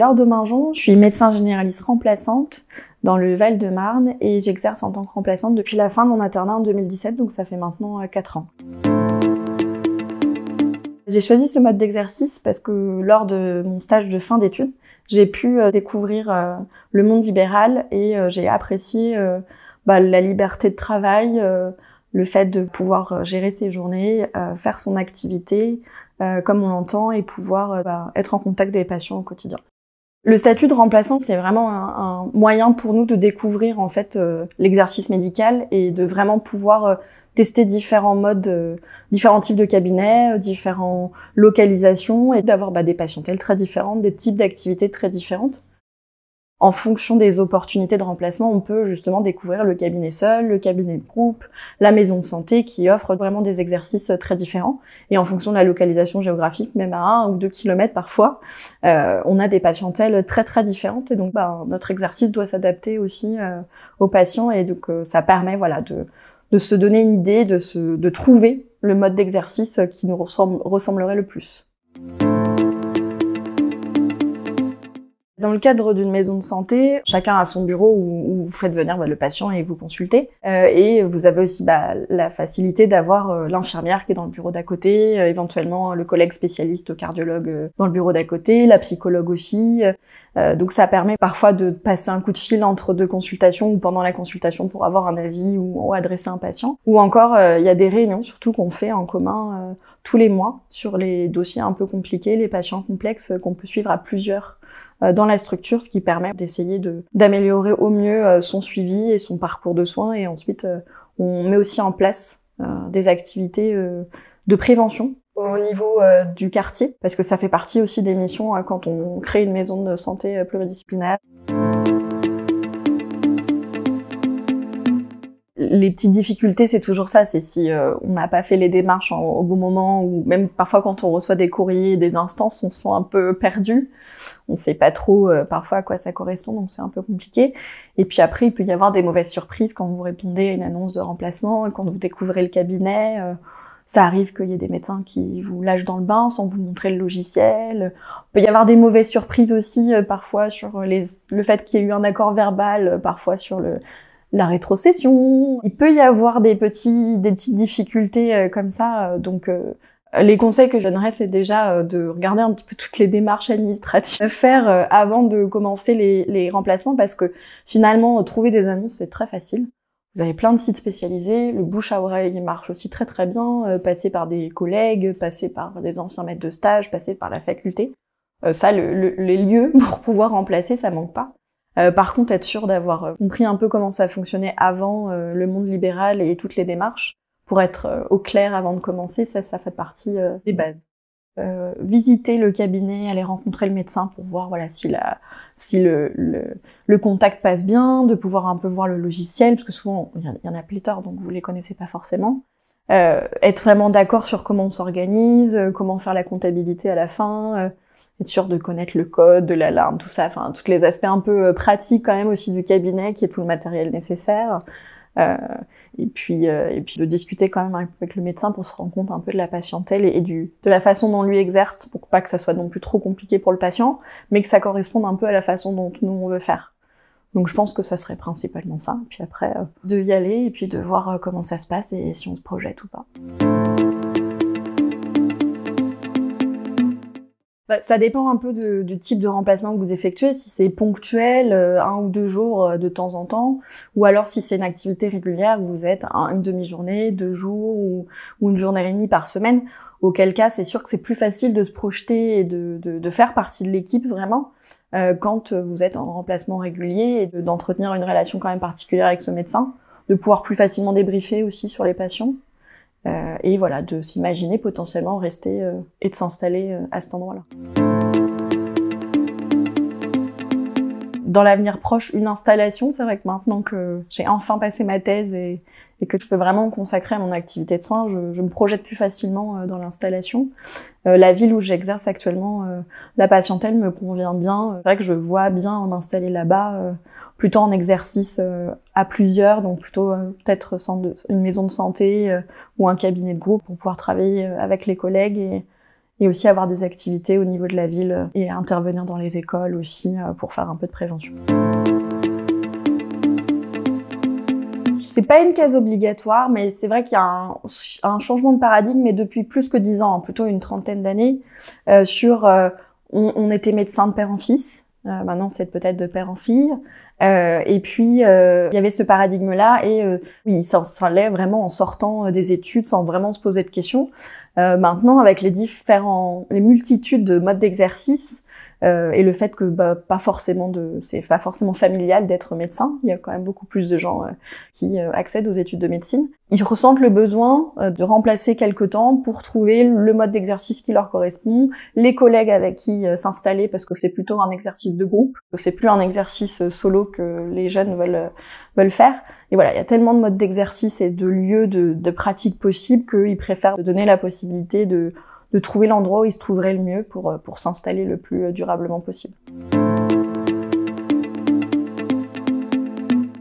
Laure Domingon, je suis médecin généraliste remplaçante dans le Val-de-Marne et j'exerce en tant que remplaçante depuis la fin de mon internat en 2017, donc ça fait maintenant 4 euh, ans. J'ai choisi ce mode d'exercice parce que lors de mon stage de fin d'études, j'ai pu euh, découvrir euh, le monde libéral et j'ai apprécié bah, la liberté de travail, le fait de pouvoir gérer ses journées, faire son activité comme on l'entend et pouvoir bah, être en contact des patients au quotidien. Le statut de remplaçant, c'est vraiment un, moyen pour nous de découvrir en fait euh, l'exercice médical et de vraiment pouvoir euh, tester différents modes, euh, différents types de cabinets, différentes localisations et d'avoir bah, des patientèles très différentes, des types d'activités très différentes en fonction des opportunités de remplacement, on peut justement découvrir le cabinet seul, le cabinet de groupe, la maison de santé qui offre vraiment des exercices très différents. Et en fonction de la localisation géographique, même à un ou deux kilomètres parfois, euh, on a des patientèles très très différentes. Et donc, bah, notre exercice doit s'adapter aussi euh, aux patients. Et donc, euh, ça permet, voilà, de, se donner une idée, de, de trouver le mode d'exercice qui nous ressemble, ressemblerait le plus. Dans le cadre d'une maison de santé, chacun a son bureau où, vous faites venir bah, le patient et vous consultez. Euh, et vous avez aussi bah, la facilité d'avoir euh, l'infirmière qui est dans le bureau d'à côté, euh, éventuellement le collègue spécialiste cardiologue dans le bureau d'à côté, la psychologue aussi. Euh, donc ça permet parfois de passer un coup de fil entre deux consultations ou pendant la consultation pour avoir un avis ou, adresser un patient. Ou encore, euh, il y a des réunions surtout qu'on fait en commun euh, tous les mois sur les dossiers un peu compliqués, les patients complexes qu'on peut suivre à plusieurs dans la structure, ce qui permet d'essayer d'améliorer au mieux son suivi et son parcours de soins. Et ensuite, on met aussi en place des activités de prévention au niveau euh, du quartier, parce que ça fait partie aussi des missions hein, quand on crée une maison de santé euh, pluridisciplinaire. les petites difficultés, c'est toujours ça. C'est si euh, on n'a pas fait les démarches au bon moment, ou même parfois quand on reçoit des courriers des instances, on se sent un peu perdu. On ne sait pas trop parfois à quoi ça correspond, donc c'est un peu compliqué. Et puis après, il peut y avoir des mauvaises surprises quand vous répondez à une annonce de remplacement, quand vous découvrez le cabinet. Ça arrive qu'il y ait des médecins qui vous lâchent dans le bain sans vous montrer le logiciel. Il peut y avoir des mauvaises surprises aussi, euh, parfois sur les, le fait qu'il y ait eu un accord verbal, euh, parfois sur le, la rétrocession. Il peut y avoir des, petits, des petites difficultés euh, comme ça. donc, les conseils que je donnerais, c'est déjà de regarder un petit peu toutes les démarches administratives à faire avant de commencer les, les remplacements, parce que finalement, trouver des annonces, c'est très facile. Vous avez plein de sites spécialisés, le bouche à oreille marche aussi très très bien, euh, passer par des collègues, passer par des anciens maîtres de stage, passer par la faculté. Euh, ça, le, les lieux pour pouvoir remplacer, ça manque pas. Euh, par contre, être sûr d'avoir compris un peu comment ça fonctionnait avant le monde libéral et toutes les démarches, pour être au clair avant de commencer, ça, ça fait partie des bases. Euh, visiter le cabinet, aller rencontrer le médecin pour voir voilà si le, contact passe bien, de pouvoir un peu voir le logiciel parce que souvent il y, en a pléthore donc vous les connaissez pas forcément. Euh, être vraiment d'accord sur comment on s'organise, euh, comment faire la comptabilité à la fin, être sûr de connaître le code, de l'alarme, tout ça, enfin tous les aspects un peu pratiques quand même aussi du cabinet qui est tout le matériel nécessaire. Euh, et puis euh, et puis de discuter quand même avec le médecin pour se rendre compte un peu de la patientèle et, du de la façon dont lui exerce pour pas que ça soit non plus trop compliqué pour le patient mais que ça corresponde un peu à la façon dont nous on veut faire donc je pense que ça serait principalement ça puis après euh, de y aller et puis de voir comment ça se passe et si on se projette ou pas Bah, ça dépend un peu du type de remplacement que vous effectuez, si c'est ponctuel, euh, un ou deux jours euh, de temps en temps, ou alors si c'est une activité régulière, où vous êtes une demi-journée, deux jours ou, une journée et demie par semaine, auquel cas c'est sûr que c'est plus facile de se projeter et de, faire partie de l'équipe vraiment euh, quand vous êtes en remplacement régulier et d'entretenir une relation quand même particulière avec ce médecin, de pouvoir plus facilement débriefer aussi sur les patients. Euh, et voilà, de s'imaginer potentiellement rester euh, et de s'installer euh, à cet endroit-là. dans l'avenir proche une installation. C'est vrai que maintenant que j'ai enfin passé ma thèse et, que je peux vraiment consacrer à mon activité de soins, je, me projette plus facilement euh, dans l'installation. Euh, la ville où j'exerce actuellement euh, la patientèle me convient bien. C'est vrai que je vois bien m'installer là-bas, plutôt en exercice à plusieurs, donc plutôt peut-être une maison de santé ou un cabinet de groupe pour pouvoir travailler avec les collègues et, et aussi avoir des activités au niveau de la ville euh, et intervenir dans les écoles aussi euh, pour faire un peu de prévention. c'est pas une case obligatoire, mais c'est vrai qu'il y a un, changement de paradigme, mais depuis plus que dix ans, hein, plutôt une trentaine d'années, euh, sur on, était médecin de père en fils, euh, maintenant, c'est peut-être de père en fille. Euh, et puis, euh, il y avait ce paradigme-là, et euh, oui, ça s'enlève vraiment en sortant des études, sans vraiment se poser de questions. maintenant, avec les différents, les multitudes de modes d'exercice, euh, et le fait que bah, pas forcément c'est pas forcément familial d'être médecin. Il y a quand même beaucoup plus de gens euh, qui euh, accèdent aux études de médecine. Ils ressentent le besoin de remplacer quelque temps pour trouver le mode d'exercice qui leur correspond, les collègues avec qui s'installer parce que c'est plutôt un exercice de groupe, c'est plus un exercice solo que les jeunes veulent veulent faire. Et voilà, il y a tellement de modes d'exercice et de lieux de, de pratique possibles qu'ils préfèrent donner la possibilité de de trouver l'endroit où ils se trouveraient le mieux pour, euh, pour s'installer le plus euh, durablement possible.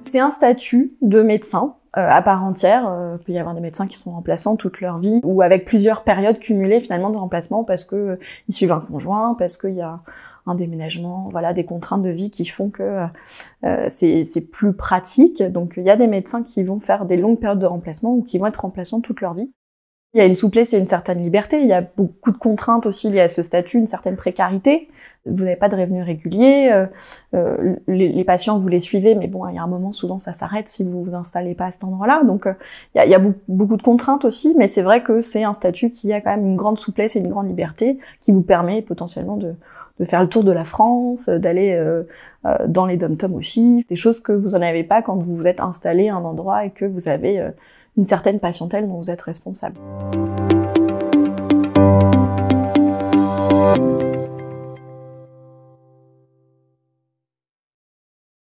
C'est un statut de médecin euh, à part entière. il peut y avoir des médecins qui sont remplaçants toute leur vie ou avec plusieurs périodes cumulées finalement de remplacement parce que ils suivent un conjoint, parce qu'il y a un déménagement, voilà, des contraintes de vie qui font que c'est plus pratique. Donc il y a des médecins qui vont faire des longues périodes de remplacement ou qui vont être remplaçants toute leur vie. Il y a une souplesse et une certaine liberté. Il y a beaucoup de contraintes aussi liées à ce statut, une certaine précarité. Vous n'avez pas de revenus réguliers. Euh, euh, les, patients, vous les suivez, mais bon, il y a un moment, souvent, ça s'arrête si vous vous installez pas à cet endroit-là. Donc, euh, il, y a, il y a, beaucoup de contraintes aussi, mais c'est vrai que c'est un statut qui a quand même une grande souplesse et une grande liberté qui vous permet potentiellement de, de faire le tour de la France, d'aller dans les dom-toms aussi, des choses que vous n'en avez pas quand vous vous êtes installé à un endroit et que vous avez une certaine patientèle dont vous êtes responsable.